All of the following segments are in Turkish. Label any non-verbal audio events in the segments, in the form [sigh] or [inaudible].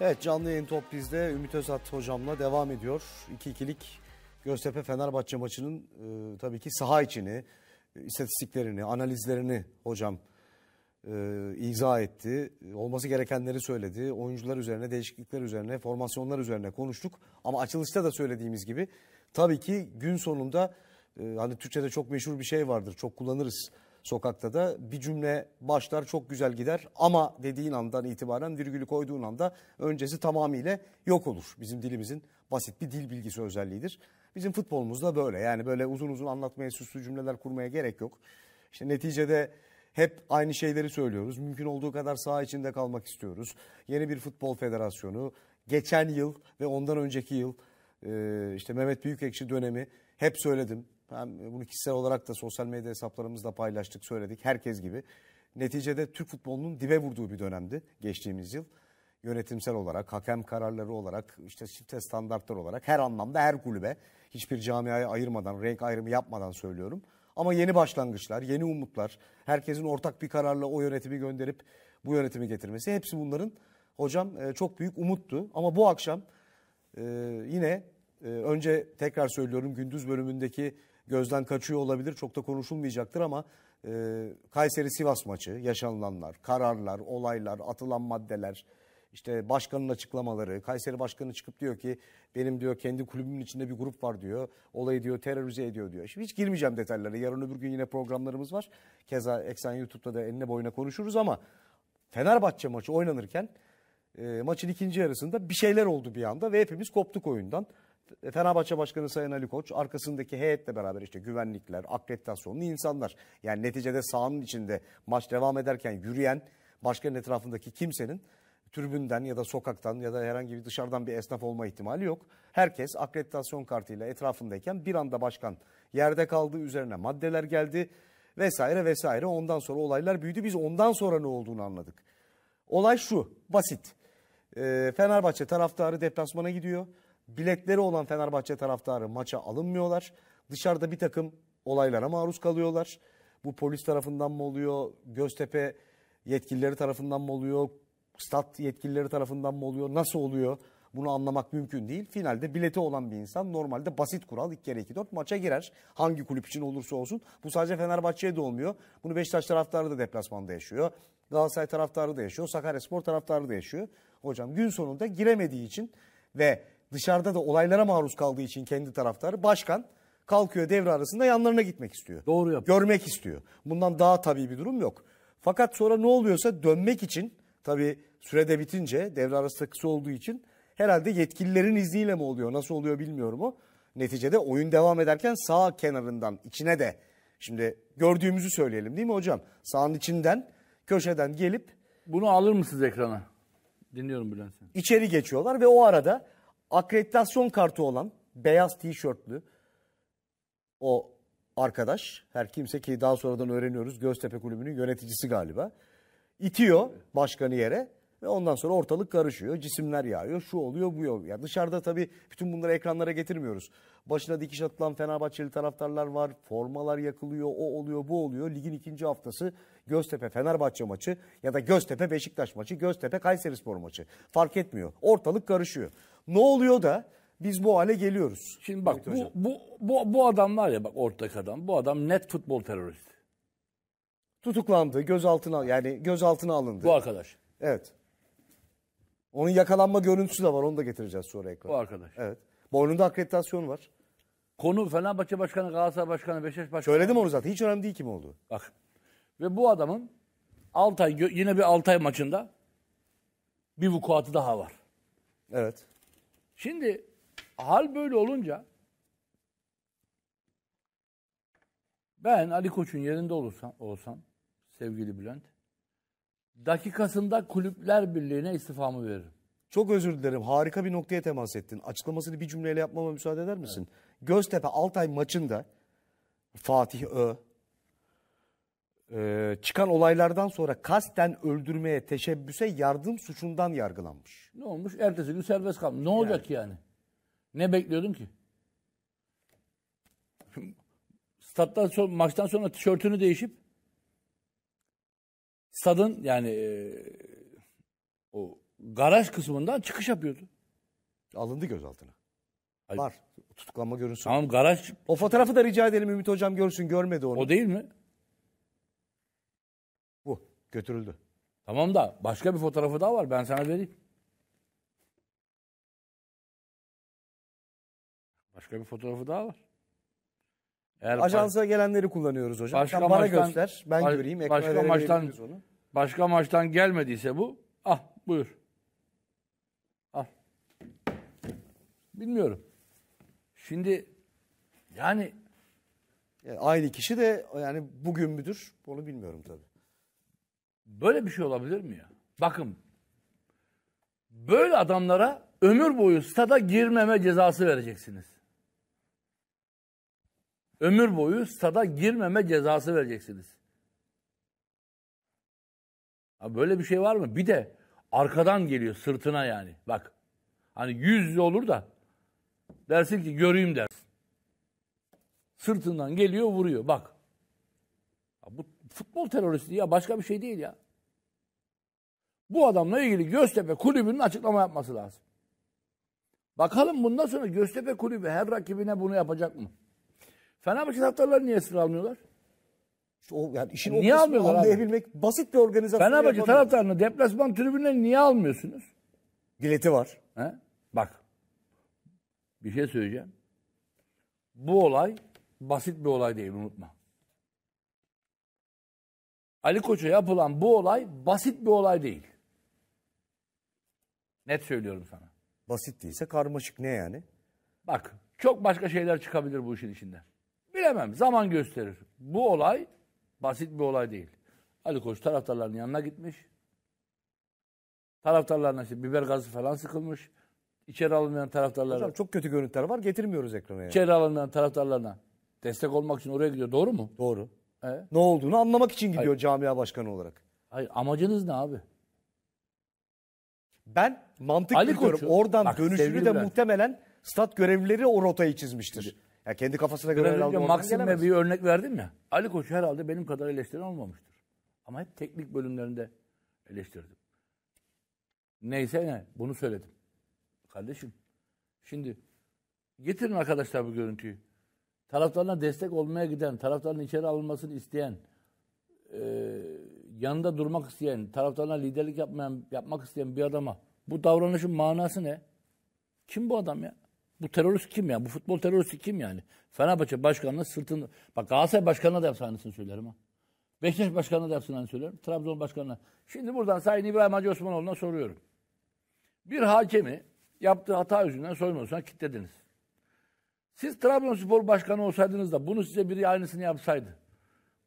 Evet canlı yayın top bizde Ümit Özat hocamla devam ediyor. 2-2'lik Göztepe Fenerbahçe maçının e, tabii ki saha içini, e, istatistiklerini, analizlerini hocam e, izah etti. Olması gerekenleri söyledi. Oyuncular üzerine, değişiklikler üzerine, formasyonlar üzerine konuştuk. Ama açılışta da söylediğimiz gibi tabii ki gün sonunda e, hani Türkçe'de çok meşhur bir şey vardır. Çok kullanırız. Sokakta da bir cümle başlar çok güzel gider ama dediğin andan itibaren virgülü koyduğun anda öncesi tamamıyla yok olur. Bizim dilimizin basit bir dil bilgisi özelliğidir. Bizim futbolumuz da böyle yani böyle uzun uzun anlatmaya süslü cümleler kurmaya gerek yok. İşte neticede hep aynı şeyleri söylüyoruz. Mümkün olduğu kadar saha içinde kalmak istiyoruz. Yeni bir futbol federasyonu, geçen yıl ve ondan önceki yıl işte Mehmet Büyükekşi dönemi hep söyledim. Ben bunu kişisel olarak da sosyal medya hesaplarımızda paylaştık, söyledik herkes gibi. Neticede Türk futbolunun dibe vurduğu bir dönemdi geçtiğimiz yıl. Yönetimsel olarak, hakem kararları olarak, işte şifte standartlar olarak her anlamda her kulübe hiçbir camiaya ayırmadan, renk ayrımı yapmadan söylüyorum. Ama yeni başlangıçlar, yeni umutlar, herkesin ortak bir kararla o yönetimi gönderip bu yönetimi getirmesi hepsi bunların hocam e, çok büyük umuttu. Ama bu akşam e, yine e, önce tekrar söylüyorum gündüz bölümündeki gözden kaçıyor olabilir. Çok da konuşulmayacaktır ama e, Kayseri-Sivas maçı, yaşanılanlar, kararlar, olaylar, atılan maddeler, işte başkanın açıklamaları. Kayseri başkanı çıkıp diyor ki benim diyor kendi kulübümün içinde bir grup var diyor. Olayı diyor terörize ediyor diyor. Şimdi hiç girmeyeceğim detaylara. Yarın öbür gün yine programlarımız var. Keza Eksen YouTube'da da eline boyuna konuşuruz ama Fenerbahçe maçı oynanırken e, maçın ikinci yarısında bir şeyler oldu bir anda ve hepimiz koptuk oyundan. E, Fenerbahçe Başkanı Sayın Ali Koç arkasındaki heyetle beraber işte güvenlikler, akreditasyonlu insanlar. Yani neticede sahanın içinde maç devam ederken yürüyen başkanın etrafındaki kimsenin tribünden ya da sokaktan ya da herhangi bir dışarıdan bir esnaf olma ihtimali yok. Herkes akreditasyon kartıyla etrafındayken bir anda başkan yerde kaldı, üzerine maddeler geldi vesaire vesaire. Ondan sonra olaylar büyüdü. Biz ondan sonra ne olduğunu anladık. Olay şu, basit e, Fenerbahçe taraftarı deplasmana gidiyor. Biletleri olan Fenerbahçe taraftarı maça alınmıyorlar. Dışarıda bir takım olaylara maruz kalıyorlar. Bu polis tarafından mı oluyor? Göztepe yetkilileri tarafından mı oluyor? Stat yetkilileri tarafından mı oluyor? Nasıl oluyor? Bunu anlamak mümkün değil. Finalde bileti olan bir insan normalde basit kural 2 kere 2 4 maça girer. Hangi kulüp için olursa olsun. Bu sadece Fenerbahçe'ye de olmuyor. Bunu Beşiktaş taraftarı da deplasmanda yaşıyor. Galatasaray taraftarı da yaşıyor. Sakaryaspor taraftarı da yaşıyor hocam gün sonunda giremediği için ve dışarıda da olaylara maruz kaldığı için kendi taraftarı başkan kalkıyor devre arasında yanlarına gitmek istiyor. Doğru yapıyor. Görmek istiyor. Bundan daha tabii bir durum yok. Fakat sonra ne oluyorsa dönmek için tabii sürede bitince devre arası kısa olduğu için herhalde yetkililerin izniyle mi oluyor nasıl oluyor bilmiyorum o. Neticede oyun devam ederken sağ kenarından içine de şimdi gördüğümüzü söyleyelim değil mi hocam? Sağın içinden köşeden gelip bunu alır mısınız ekrana? Dinliyorum Bülent sen. İçeri geçiyorlar ve o arada akreditasyon kartı olan beyaz tişörtlü o arkadaş her kimse ki daha sonradan öğreniyoruz Göztepe Kulübü'nün yöneticisi galiba itiyor başkanı yere ve ondan sonra ortalık karışıyor. Cisimler yağıyor. Şu oluyor bu yok. Yani dışarıda tabii bütün bunları ekranlara getirmiyoruz. Başına dikiş atılan Fenerbahçeli taraftarlar var. Formalar yakılıyor. O oluyor bu oluyor. Ligin ikinci haftası Göztepe Fenerbahçe maçı ya da Göztepe Beşiktaş maçı, Göztepe Kayserispor maçı. Fark etmiyor. Ortalık karışıyor. Ne oluyor da biz bu hale geliyoruz. Şimdi bak bu, bu, bu, bu adam var ya bak ortak adam. Bu adam net futbol teröristi. Tutuklandı, gözaltına yani gözaltına alındı. Bu arkadaş. Evet. Onun yakalanma görüntüsü de var. Onu da getireceğiz sonra ekran. Bu arkadaş. Evet. Boynunda akreditasyon var. Konu Fenerbahçe Başkanı, Galatasaray Başkanı, Beşiktaş Başkanı. Söyledim onu zaten. Hiç önemli değil kim oldu. Bak ve bu adamın Altay yine bir Altay maçında bir vukuatı daha var. Evet. Şimdi hal böyle olunca ben Ali Koç'un yerinde olursam, olsam sevgili Bülent dakikasında kulüpler birliğine istifamı veririm. Çok özür dilerim. Harika bir noktaya temas ettin. Açıklamasını bir cümleyle yapmama müsaade eder misin? Evet. Göztepe Altay maçında Fatih Ö, e, çıkan olaylardan sonra kasten öldürmeye teşebbüse yardım suçundan yargılanmış. Ne olmuş? Ertesi gün serbest kalmış. Ne olacak yani? yani? Ne bekliyordun ki? [laughs] Stat'tan sonra, maçtan sonra tişörtünü değişip stadın yani e, o garaj kısmından çıkış yapıyordu. Alındı gözaltına. Hayır. Var. Tutuklanma görüntüsü. Tamam garaj. O fotoğrafı da rica edelim Ümit Hocam görsün görmedi onu. O değil mi? Götürüldü. Tamam da başka bir fotoğrafı daha var. Ben sana vereyim. Başka bir fotoğrafı daha var. Eğer Ajansa gelenleri kullanıyoruz hocam. Başka Sen bana maçtan, göster. Ben baş, göreyim. başka maçtan onu. başka maçtan gelmediyse bu. Ah buyur. Ah, Bilmiyorum. Şimdi yani, yani e, aynı kişi de yani bugün müdür onu bilmiyorum tabii. Böyle bir şey olabilir mi ya? Bakın. Böyle adamlara ömür boyu stada girmeme cezası vereceksiniz. Ömür boyu stada girmeme cezası vereceksiniz. Abi böyle bir şey var mı? Bir de arkadan geliyor sırtına yani. Bak. Hani yüz yüze olur da dersin ki göreyim dersin. Sırtından geliyor vuruyor bak. Ya bu futbol teröristi ya başka bir şey değil ya. Bu adamla ilgili Göztepe kulübünün açıklama yapması lazım. Bakalım bundan sonra Göztepe kulübü her rakibine bunu yapacak mı? Fenerbahçe taraftarları niye esir almıyorlar? İşte o, yani işin niye o almıyorlar anlayabilmek abi? basit bir organizasyon. Fenerbahçe taraftarını deplasman tribününe niye almıyorsunuz? Bileti var. He? Bak. Bir şey söyleyeceğim. Bu olay basit bir olay değil unutma. Ali Koç'a yapılan bu olay basit bir olay değil. Net söylüyorum sana. Basit değilse karmaşık ne yani? Bak çok başka şeyler çıkabilir bu işin içinden. Bilemem zaman gösterir. Bu olay basit bir olay değil. Ali Koç taraftarların yanına gitmiş. Taraftarlarına işte biber gazı falan sıkılmış. İçeri alınmayan taraftarlara. Hocam çok kötü görüntüler var getirmiyoruz ekrana yani. İçeri alınmayan taraftarlarına destek olmak için oraya gidiyor. Doğru mu? Doğru. E? Ne olduğunu anlamak için gidiyor Hayır. camia başkanı olarak. Hayır amacınız ne abi? Ben mantık Ali Oradan bak, dönüşünü de muhtemelen stat görevlileri o rotayı çizmiştir. Ya yani kendi kafasına göre herhalde Maksim'e bir örnek verdim ya. Ali Koç herhalde benim kadar eleştiren olmamıştır. Ama hep teknik bölümlerinde eleştirdim. Neyse ne bunu söyledim. Kardeşim şimdi getirin arkadaşlar bu görüntüyü taraftarına destek olmaya giden, taraftarın içeri alınmasını isteyen, e, yanında durmak isteyen, taraftarına liderlik yapmayan, yapmak isteyen bir adama bu davranışın manası ne? Kim bu adam ya? Bu terörist kim ya? Bu futbol teröristi kim yani? Fenerbahçe başkanına sırtını... Bak Galatasaray başkanına da yapsa aynısını söylerim ha. Beşiktaş başkanına da yapsın aynısını söylerim. Trabzon başkanına. Şimdi buradan Sayın İbrahim Hacı Osmanoğlu'na soruyorum. Bir hakemi yaptığı hata yüzünden soymuyorsan kitlediniz. Siz Trabzonspor Başkanı olsaydınız da bunu size biri aynısını yapsaydı.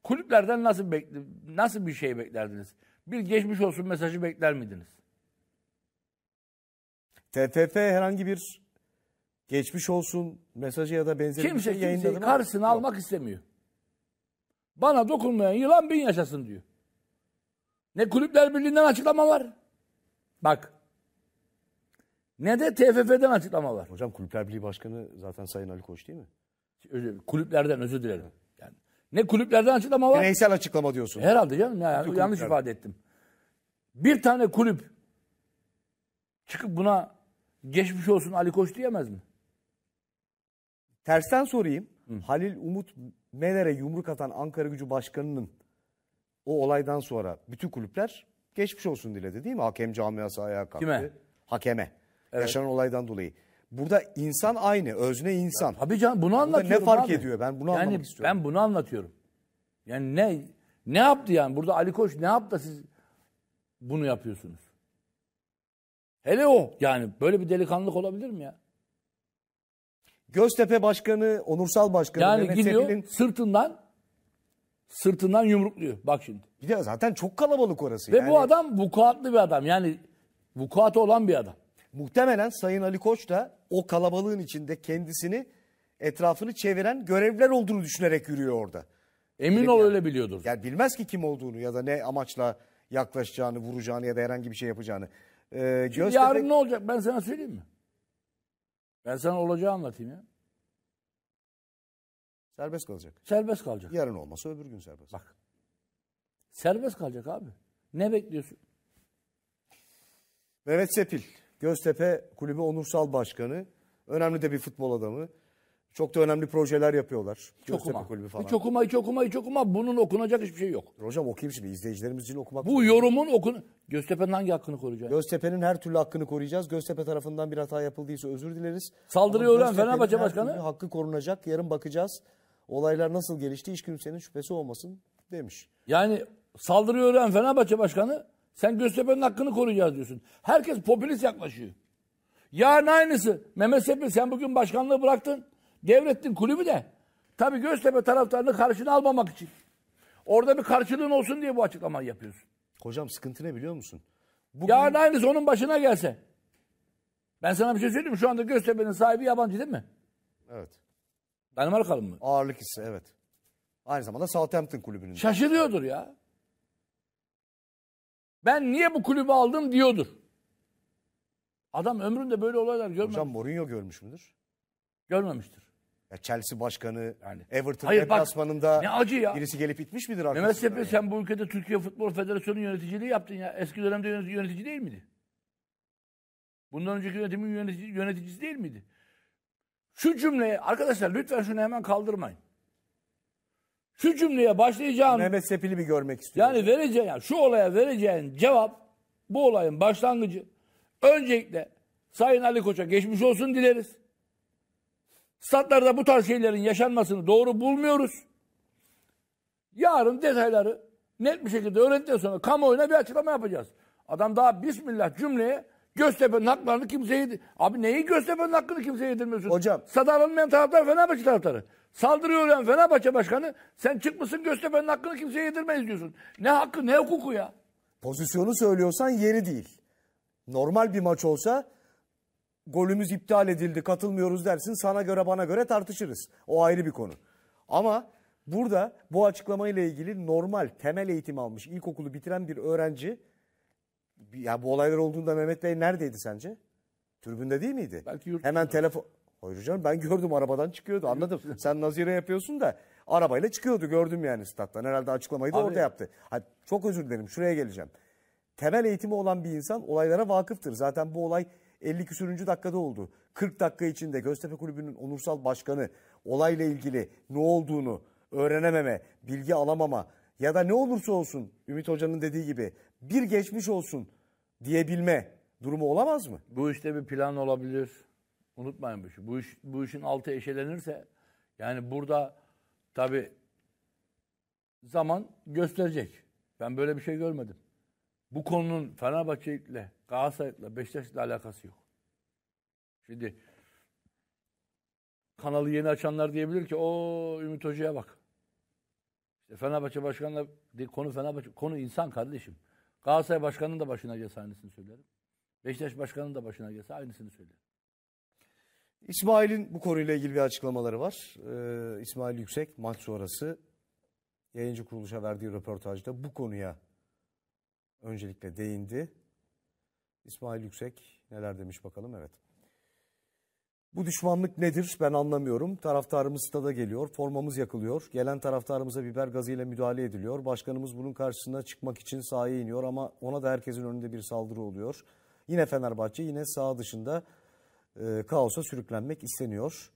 Kulüplerden nasıl bekli, nasıl bir şey beklerdiniz? Bir geçmiş olsun mesajı bekler miydiniz? TFF herhangi bir geçmiş olsun mesajı ya da benzeri kimse, bir şey yayınladı kimseyi mı? karşısına Yok. almak istemiyor. Bana dokunmayan yılan bin yaşasın diyor. Ne kulüpler birliğinden açıklama var. Bak ne de TFF'den açıklama var. Hocam Kulüpler Birliği Başkanı zaten Sayın Ali Koç değil mi? Özür, kulüplerden özür dilerim. Yani ne kulüplerden açıklama var? Bireysel açıklama diyorsun. Herhalde canım ya, yani, yanlış ifade ettim. Bir tane kulüp çıkıp buna geçmiş olsun Ali Koç diyemez mi? Tersten sorayım. Hı. Halil Umut Meler'e yumruk atan Ankara Gücü Başkanı'nın o olaydan sonra bütün kulüpler geçmiş olsun diledi değil mi? Hakem camiası ayağa kalktı. Kime? Hakeme. Evet. Yaşanan olaydan dolayı. Burada insan aynı, özne insan. Ya, tabii canım bunu anlatıyorum. ne fark abi. ediyor? Ben bunu yani anlamak istiyorum. Ben bunu anlatıyorum. Yani ne ne yaptı yani? Burada Ali Koç ne yaptı siz bunu yapıyorsunuz? Hele o yani böyle bir delikanlılık olabilir mi ya? Göztepe Başkanı, Onursal Başkanı yani Mehmet gidiyor, Sebil'in... sırtından sırtından yumrukluyor. Bak şimdi. Bir de zaten çok kalabalık orası. Ve yani... bu adam vukuatlı bir adam. Yani vukuatı olan bir adam. Muhtemelen Sayın Ali Koç da o kalabalığın içinde kendisini etrafını çeviren görevler olduğunu düşünerek yürüyor orada. Emin Direkt ol öyle biliyordur. Yani bilmez ki kim olduğunu ya da ne amaçla yaklaşacağını, vuracağını ya da herhangi bir şey yapacağını. Ee, Göztepe... Yarın ne olacak ben sana söyleyeyim mi? Ben sana olacağı anlatayım ya. Serbest kalacak. Serbest kalacak. Yarın olmasa öbür gün serbest. Bak. Serbest kalacak abi. Ne bekliyorsun? Mehmet Sepil. Göztepe Kulübü onursal başkanı. Önemli de bir futbol adamı. Çok da önemli projeler yapıyorlar. Çok Göztepe okuma. Kulübü falan. Hiç okuma, hiç okuma, hiç okuma. Bunun okunacak hiçbir şey yok. Hocam okuyayım şimdi. izleyicilerimiz için okumak. Bu yorumun okun... Göztepe'nin hangi hakkını koruyacağız? Göztepe'nin her türlü hakkını koruyacağız. Göztepe tarafından bir hata yapıldıysa özür dileriz. Saldırıyor lan Fenerbahçe Başkanı. Hakkı korunacak. Yarın bakacağız. Olaylar nasıl gelişti hiç kimsenin şüphesi olmasın demiş. Yani saldırıyor lan Fenerbahçe Başkanı. Sen Göztepe'nin hakkını koruyacağız diyorsun. Herkes popülist yaklaşıyor. Yarın aynısı. Mehmet Sepil sen bugün başkanlığı bıraktın. Devrettin kulübü de. Tabii Göztepe taraftarını karşına almamak için. Orada bir karşılığın olsun diye bu açıklamayı yapıyorsun. Hocam sıkıntı ne biliyor musun? Bugün... Yarın aynısı onun başına gelse. Ben sana bir şey söyleyeyim Şu anda Göztepe'nin sahibi yabancı değil mi? Evet. Danimarkalı mı? Ağırlık ise evet. Aynı zamanda Southampton kulübünün. Şaşırıyordur ya. Ben niye bu kulübü aldım diyordur. Adam ömründe böyle olaylar görmemiş. Hocam Mourinho görmüş müdür? Görmemiştir. Ya Chelsea başkanı yani. Everton Hayır, ne acı ya. birisi gelip itmiş midir Mehmet Sepe sen bu ülkede Türkiye Futbol Federasyonu yöneticiliği yaptın ya. Eski dönemde yönetici, yönetici değil miydi? Bundan önceki yönetimin yönetici, yöneticisi değil miydi? Şu cümleyi arkadaşlar lütfen şunu hemen kaldırmayın şu cümleye başlayacağım. Mehmet Sepil'i bir görmek istiyorum. Yani vereceğin, yani şu olaya vereceğin cevap bu olayın başlangıcı. Öncelikle Sayın Ali Koç'a geçmiş olsun dileriz. Statlarda bu tarz şeylerin yaşanmasını doğru bulmuyoruz. Yarın detayları net bir şekilde öğrendikten sonra kamuoyuna bir açıklama yapacağız. Adam daha bismillah cümleye Göztepe'nin haklarını kimseye... Abi neyi Göztepe'nin hakkını kimseye yedirmiyorsun? Hocam. Sadarlanmayan taraftar Fenerbahçe taraftarı. Saldırıyor yani Fenerbahçe Başkanı. Sen çıkmışsın Göztepe'nin hakkını kimseye yedirmeyiz diyorsun. Ne hakkı ne hukuku ya? Pozisyonu söylüyorsan yeri değil. Normal bir maç olsa golümüz iptal edildi katılmıyoruz dersin sana göre bana göre tartışırız. O ayrı bir konu. Ama burada bu açıklamayla ilgili normal temel eğitim almış ilkokulu bitiren bir öğrenci ya bu olaylar olduğunda Mehmet Bey neredeydi sence? Türbünde değil miydi? Belki Hemen telefon Hayır canım ben gördüm arabadan çıkıyordu anladım. Sen nazire yapıyorsun da arabayla çıkıyordu gördüm yani stat'tan. Herhalde açıklamayı da Abi, orada yaptı. Hadi, çok özür dilerim şuraya geleceğim. Temel eğitimi olan bir insan olaylara vakıftır. Zaten bu olay 50 küsürüncü dakikada oldu. 40 dakika içinde Göztepe Kulübü'nün onursal başkanı olayla ilgili ne olduğunu öğrenememe, bilgi alamama ya da ne olursa olsun Ümit Hoca'nın dediği gibi bir geçmiş olsun diyebilme durumu olamaz mı? Bu işte bir plan olabilir. Unutmayın bu işi. Bu, iş, bu işin altı eşelenirse yani burada tabi zaman gösterecek. Ben böyle bir şey görmedim. Bu konunun Fenerbahçe ile Fenerbahçe'yle, Galatasaray'la, ile alakası yok. Şimdi kanalı yeni açanlar diyebilir ki o Ümit Hoca'ya bak. İşte Fenerbahçe başkanla konu Fenerbahçe, konu insan kardeşim. Galatasaray Başkanı'nın da başına gelse aynısını söylerim. Beşiktaş Başkanı'nın da başına gelse aynısını söylerim. İsmail'in bu konuyla ilgili bir açıklamaları var. Ee, İsmail Yüksek maç sonrası yayıncı kuruluşa verdiği röportajda bu konuya öncelikle değindi. İsmail Yüksek neler demiş bakalım evet. Bu düşmanlık nedir ben anlamıyorum. Taraftarımız stada geliyor, formamız yakılıyor. Gelen taraftarımıza biber gazıyla müdahale ediliyor. Başkanımız bunun karşısına çıkmak için sahaya iniyor ama ona da herkesin önünde bir saldırı oluyor. Yine Fenerbahçe yine sağ dışında e, kaosa sürüklenmek isteniyor.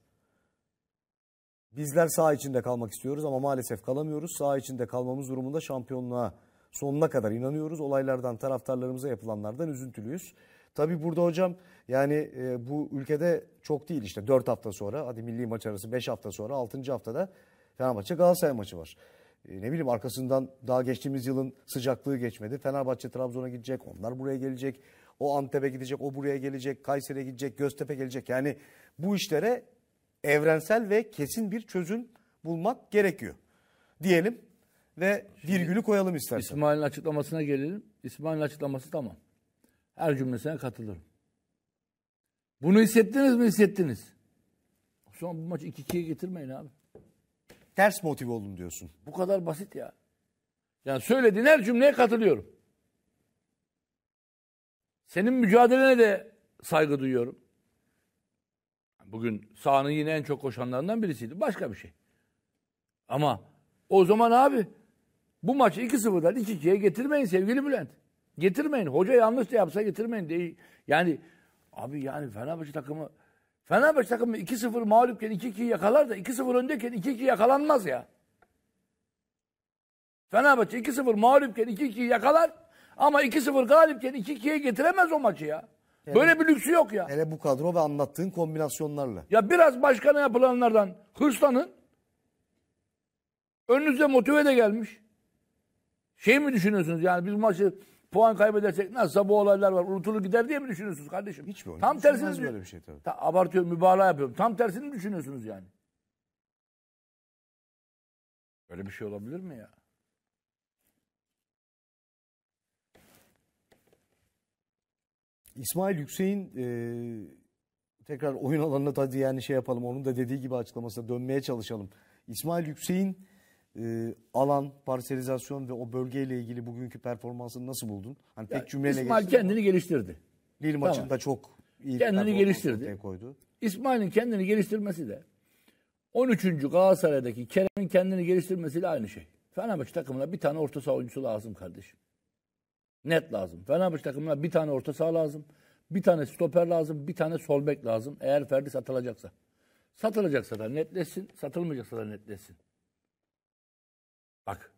Bizler sağ içinde kalmak istiyoruz ama maalesef kalamıyoruz. Sağ içinde kalmamız durumunda şampiyonluğa sonuna kadar inanıyoruz. Olaylardan, taraftarlarımıza yapılanlardan üzüntülüyüz. Tabi burada hocam yani e, bu ülkede çok değil işte 4 hafta sonra hadi milli maç arası 5 hafta sonra 6. haftada Fenerbahçe Galatasaray maçı var. E, ne bileyim arkasından daha geçtiğimiz yılın sıcaklığı geçmedi. Fenerbahçe Trabzon'a gidecek onlar buraya gelecek. O Antep'e gidecek, o buraya gelecek, Kayseri'ye gidecek, Göztepe gelecek. Yani bu işlere evrensel ve kesin bir çözüm bulmak gerekiyor. Diyelim ve virgülü koyalım istersen. İsmail'in açıklamasına gelelim. İsmail'in açıklaması tamam. Her cümlesine katılırım. Bunu hissettiniz mi hissettiniz? Son bu maçı 2-2'ye getirmeyin abi. Ters motive oldun diyorsun. Bu kadar basit ya. Yani söylediğin her cümleye katılıyorum. Senin mücadelene de saygı duyuyorum. Bugün sahanın yine en çok koşanlarından birisiydi. Başka bir şey. Ama o zaman abi bu maçı 2-0'dan 2-2'ye getirmeyin sevgili Bülent. Getirmeyin. Hoca yanlış da yapsa getirmeyin. De, yani abi yani Fenerbahçe takımı Fenerbahçe takımı 2-0 mağlupken 2-2 yakalar da 2-0 öndeyken 2-2 yakalanmaz ya. Fenerbahçe 2-0 mağlupken 2-2 yakalar ama 2-0 galipken 2-2'ye getiremez o maçı ya. Hele, Böyle bir lüksü yok ya. Hele bu kadro ve anlattığın kombinasyonlarla. Ya biraz başkana yapılanlardan hırslanın. Önünüze motive de gelmiş. Şey mi düşünüyorsunuz yani biz maçı puan kaybedersek nasılsa bu olaylar var unutulur gider diye mi düşünüyorsunuz kardeşim? Hiç böyle. Tam tersini böyle bir şey tabii. Ta, abartıyorum mübalağa yapıyorum. Tam tersini mi düşünüyorsunuz yani. Böyle bir şey olabilir mi ya? İsmail Yüksek'in e, tekrar oyun alanına tabii yani şey yapalım onun da dediği gibi açıklamasına dönmeye çalışalım. İsmail Yüksek'in e, alan, parselizasyon ve o bölgeyle ilgili bugünkü performansını nasıl buldun? Hani tek ya, cümleyle İsmail kendini geliştirdi. Lille tamam. maçında çok iyi kendini geliştirdi. koydu. İsmail'in kendini geliştirmesi de 13. Galatasaray'daki Kerem'in kendini geliştirmesiyle aynı şey. Fenerbahçe takımına bir tane orta saha oyuncusu lazım kardeşim. Net lazım. Fenerbahçe takımına bir tane orta saha lazım. Bir tane stoper lazım. Bir tane sol bek lazım. Eğer Ferdi satılacaksa. Satılacaksa da netlesin. Satılmayacaksa da netlesin. Bak.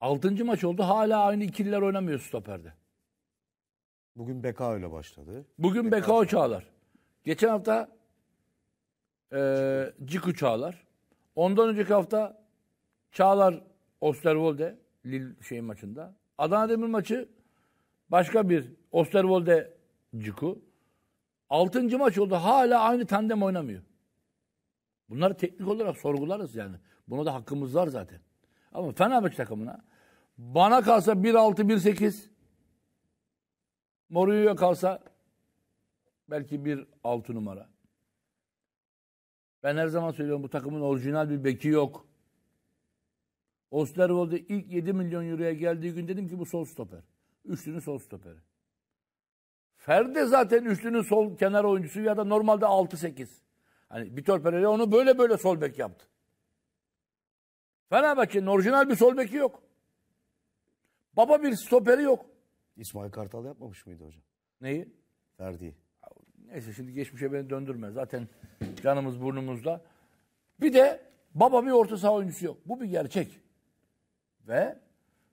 Altıncı maç oldu. Hala aynı ikililer oynamıyor stoperde. Bugün Beka ile başladı. Bugün Beka, Beka Çağlar. Geçen hafta e, Ciku Çağlar. Ondan önceki hafta Çağlar Osterwolde. Lil şey maçında. Adana Demir maçı başka bir Osterwolde Ciku. Altıncı maç oldu. Hala aynı tandem oynamıyor. Bunları teknik olarak sorgularız yani. Buna da hakkımız var zaten. Ama Fenerbahçe takımına bana kalsa 1-6-1-8 Mourinho'ya kalsa belki bir altı numara. Ben her zaman söylüyorum bu takımın orijinal bir beki yok. Osterwold'e ilk 7 milyon euroya geldiği gün dedim ki bu sol stoper. Üçlünün sol stoperi. Ferdi zaten üçlünün sol kenar oyuncusu ya da normalde 6-8. Hani Vitor Pereira onu böyle böyle sol bek yaptı. Fenerbahçe'nin orijinal bir sol beki yok. Baba bir stoperi yok. İsmail Kartal yapmamış mıydı hocam? Neyi? Ferdi. Neyse şimdi geçmişe beni döndürme. Zaten canımız burnumuzda. Bir de baba bir orta saha oyuncusu yok. Bu bir gerçek. Ve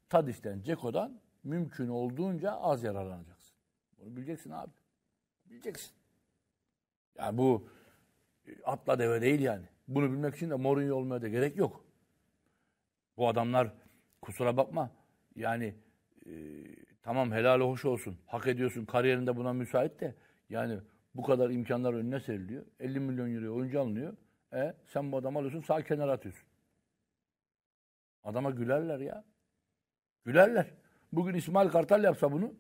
Tadiş'ten, Ceko'dan mümkün olduğunca az yararlanacaksın. Bunu bileceksin abi. Bileceksin. Yani bu e, atla deve değil yani. Bunu bilmek için de morun olmaya da gerek yok. Bu adamlar kusura bakma yani e, tamam helal hoş olsun. Hak ediyorsun. Kariyerinde buna müsait de yani bu kadar imkanlar önüne seriliyor. 50 milyon euro oyuncu alınıyor. E sen bu adamı alıyorsun sağ kenara atıyorsun. Adama gülerler ya. Gülerler. Bugün İsmail Kartal yapsa bunu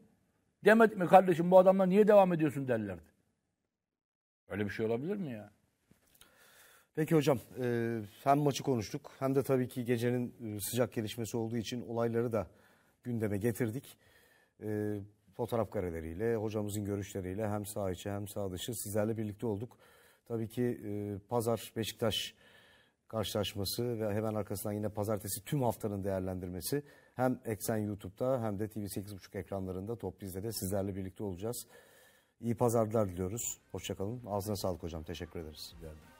demet mi kardeşim bu adamla niye devam ediyorsun derlerdi. Öyle bir şey olabilir mi ya? Peki hocam e, hem maçı konuştuk hem de tabii ki gecenin e, sıcak gelişmesi olduğu için olayları da gündeme getirdik. E, fotoğraf kareleriyle, hocamızın görüşleriyle hem sağ içi hem sağ dışı sizlerle birlikte olduk. Tabii ki e, pazar Beşiktaş karşılaşması ve hemen arkasından yine pazartesi tüm haftanın değerlendirmesi hem Eksen YouTube'da hem de TV 8.5 ekranlarında toplu izlede sizlerle birlikte olacağız. İyi pazarlar diliyoruz. Hoşçakalın. Ağzına sağlık hocam. Teşekkür ederiz. Rica